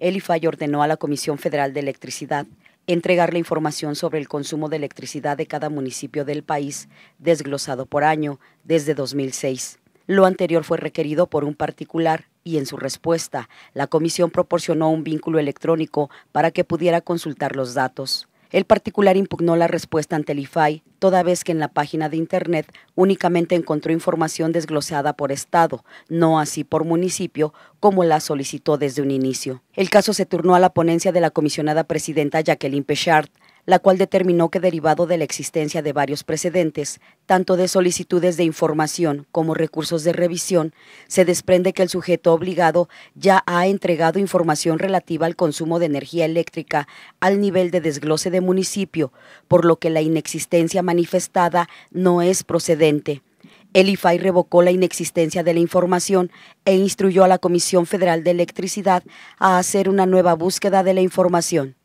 el ordenó a la Comisión Federal de Electricidad entregar la información sobre el consumo de electricidad de cada municipio del país, desglosado por año, desde 2006. Lo anterior fue requerido por un particular y en su respuesta, la comisión proporcionó un vínculo electrónico para que pudiera consultar los datos. El particular impugnó la respuesta ante el toda vez que en la página de Internet únicamente encontró información desglosada por Estado, no así por municipio, como la solicitó desde un inicio. El caso se turnó a la ponencia de la comisionada presidenta Jacqueline Pechard, la cual determinó que derivado de la existencia de varios precedentes, tanto de solicitudes de información como recursos de revisión, se desprende que el sujeto obligado ya ha entregado información relativa al consumo de energía eléctrica al nivel de desglose de municipio, por lo que la inexistencia manifestada no es procedente. El IFAI revocó la inexistencia de la información e instruyó a la Comisión Federal de Electricidad a hacer una nueva búsqueda de la información.